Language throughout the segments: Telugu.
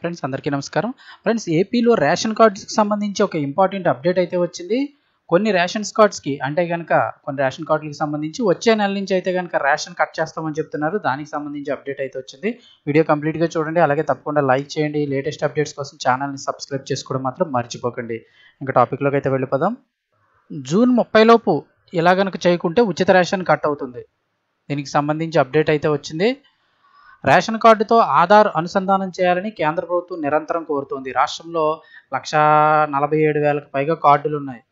ఫ్రెండ్స్ అందరికీ నమస్కారం ఫ్రెండ్స్ ఏపీలో రేషన్ కార్డ్స్కి సంబంధించి ఒక ఇంపార్టెంట్ అప్డేట్ అయితే వచ్చింది కొన్ని రేషన్స్ కార్డ్స్కి అంటే కనుక కొన్ని రేషన్ కార్డులకు సంబంధించి వచ్చే నెల నుంచి అయితే కనుక రేషన్ కట్ చేస్తామని చెప్తున్నారు దానికి సంబంధించి అప్డేట్ అయితే వచ్చింది వీడియో కంప్లీట్గా చూడండి అలాగే తప్పకుండా లైక్ చేయండి లేటెస్ట్ అప్డేట్స్ కోసం ఛానల్ని సబ్స్క్రైబ్ చేసుకోవడం మాత్రం మర్చిపోకండి ఇంకా టాపిక్లోకి అయితే వెళ్ళిపోదాం జూన్ ముప్పైలోపు ఇలా కనుక చేయకుంటే ఉచిత రేషన్ కట్ అవుతుంది దీనికి సంబంధించి అప్డేట్ అయితే వచ్చింది రేషన్ కార్డుతో ఆధార్ అనుసంధానం చేయాలని కేంద్ర ప్రభుత్వం నిరంతరం కోరుతోంది రాష్ట్రంలో లక్షా నలభై ఏడు వేలకు పైగా కార్డులు ఉన్నాయి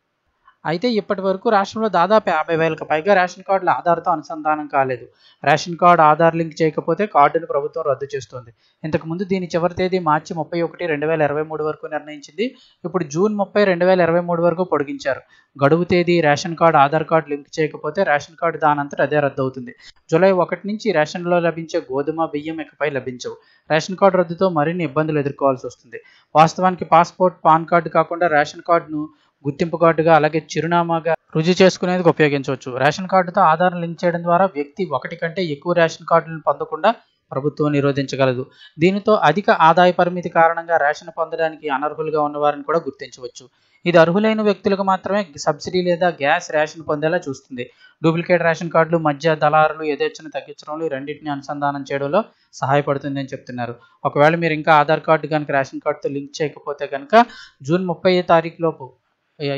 అయితే ఇప్పటి వరకు రాష్ట్రంలో దాదాపు యాభై వేలకు పైగా రేషన్ కార్డుల ఆధార్తో అనుసంధానం కాలేదు రేషన్ కార్డు ఆధార్ లింక్ చేయకపోతే కార్డును ప్రభుత్వం రద్దు చేస్తుంది ఇంతకుముందు దీని చివరి తేదీ మార్చి ముప్పై ఒకటి రెండు వేల ఇరవై మూడు వరకు నిర్ణయించింది ఇప్పుడు జూన్ ముప్పై రెండు వేల ఇరవై మూడు వరకు పొడిగించారు గడువు తేదీ ration card Aadhaar card link చేయకపోతే రేషన్ కార్డు దానంతట అదే రద్దు అవుతుంది జూలై ఒకటి నుంచి రేషన్లో లభించే గోధుమ బియ్యం ఇకపై లభించవు రేషన్ కార్డు రద్దుతో మరిన్ని ఇబ్బందులు ఎదుర్కోవాల్సి వస్తుంది వాస్తవానికి పాస్పోర్ట్ పాన్ కార్డు కాకుండా రేషన్ కార్డును గుర్తింపు కార్డుగా అలాగే చిరునామాగా రుజువు చేసుకునేందుకు ఉపయోగించవచ్చు రేషన్ కార్డుతో ఆధార్ లింక్ చేయడం ద్వారా వ్యక్తి ఒకటి కంటే ఎక్కువ రేషన్ కార్డులను పొందకుండా ప్రభుత్వం నిరోధించగలదు దీనితో అధిక ఆదాయ పరిమితి కారణంగా రేషన్ పొందడానికి అనర్హులుగా ఉన్నవారిని కూడా గుర్తించవచ్చు ఇది అర్హులైన వ్యక్తులకు మాత్రమే సబ్సిడీ లేదా గ్యాస్ రేషన్ పొందేలా చూస్తుంది డూప్లికేట్ రేషన్ కార్డులు మధ్య దళారులు యథేచ్ఛను తగ్గించడంలో రెండింటిని అనుసంధానం చేయడంలో సహాయపడుతుంది అని చెప్తున్నారు ఒకవేళ మీరు ఇంకా ఆధార్ కార్డు కనుక రేషన్ కార్డుతో లింక్ చేయకపోతే కనుక జూన్ ముప్పై తారీఖు లోపు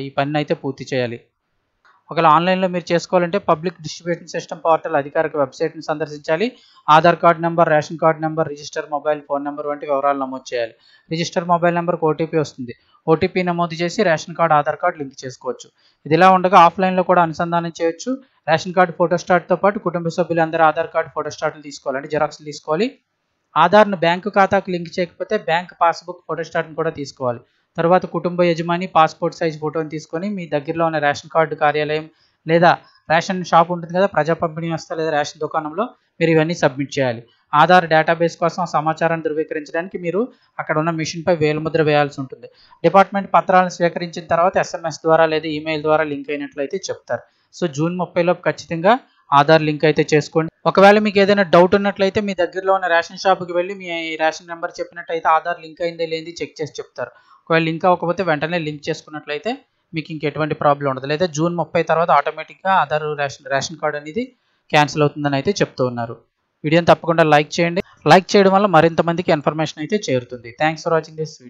ఈ పని అయితే పూర్తి చేయాలి ఒకవేళ ఆన్లైన్లో మీరు చేసుకోవాలంటే పబ్లిక్ డిస్ట్రిబ్యూషన్ సిస్టమ్ పోర్టల్ అధికారిక వెబ్సైట్ని సందర్శించాలి Aadhaar card number ration card number register mobile phone number వంటి వివరాలు నమోదు చేయాలి రిజిస్టర్ మొబైల్ నెంబర్కి ఓటీపీ వస్తుంది ఓటీపీ నమోదు చేసి ration card Aadhaar card link చేసుకోవచ్చు ఇది ఇలా ఉండగా ఆఫ్లైన్లో కూడా అనుసంధానం చేయొచ్చు రేషన్ కార్డు ఫోటోస్టాట్తో పాటు కుటుంబ సభ్యులందరూ ఆధార్ కార్డు ఫోటోస్టాట్లు తీసుకోవాలి అంటే జిరాక్స్లు తీసుకోవాలి ఆధార్ను బ్యాంకు ఖాతాకు లింక్ చేయకపోతే బ్యాంక్ పాస్బుక్ ఫోటోస్టాట్ని కూడా తీసుకోవాలి తర్వాత కుటుంబ యజమాని పాస్పోర్ట్ సైజ్ ఫోటోని తీసుకొని మీ దగ్గరలో ఉన్న రేషన్ కార్డు కార్యాలయం లేదా రేషన్ షాప్ ఉంటుంది కదా ప్రజా పంపిణీ వ్యవస్థ లేదా రేషన్ దుకాణంలో మీరు ఇవన్నీ సబ్మిట్ చేయాలి ఆధార్ డేటాబేస్ కోసం సమాచారాన్ని ధృవీకరించడానికి మీరు అక్కడ ఉన్న మిషన్పై వేలుముద్ర వేయాల్సి ఉంటుంది డిపార్ట్మెంట్ పత్రాలను స్వీకరించిన తర్వాత ఎస్ఎంఎస్ ద్వారా లేదా ఈమెయిల్ ద్వారా లింక్ అయినట్లయితే చెప్తారు సో జూన్ ముప్పైలోపు ఖచ్చితంగా ఆధార్ లింక్ అయితే చేసుకోండి ఒకవేళ మీకు ఏదైనా డౌట్ ఉన్నట్లయితే మీ దగ్గరలో ఉన్న రేషన్ షాప్కి వెళ్ళి మీ రేషన్ నెంబర్ చెప్పినట్టయితే ఆధార్ లింక్ అయిందే లేని చెక్ చేసి చెప్తారు ఒకవేళ లింక్ అవ్వకపోతే వెంటనే లింక్ చేసుకున్నట్లయితే మీకు ఇంకెటువంటి ప్రాబ్లం ఉండదు లేదా జూన్ ముప్పై తర్వాత ఆటోమేటిక్గా ఆధార్ రేషన్ రేషన్ కార్డు అనేది క్యాన్సిల్ అవుతుందని అయితే చెప్తూ ఉన్నారు వీడియోని తప్పకుండా లైక్ చేయండి లైక్ చేయడం వల్ల మరింత మందికి ఇన్ఫర్మేషన్ అయితే చేరుతుంది thanks for watching this video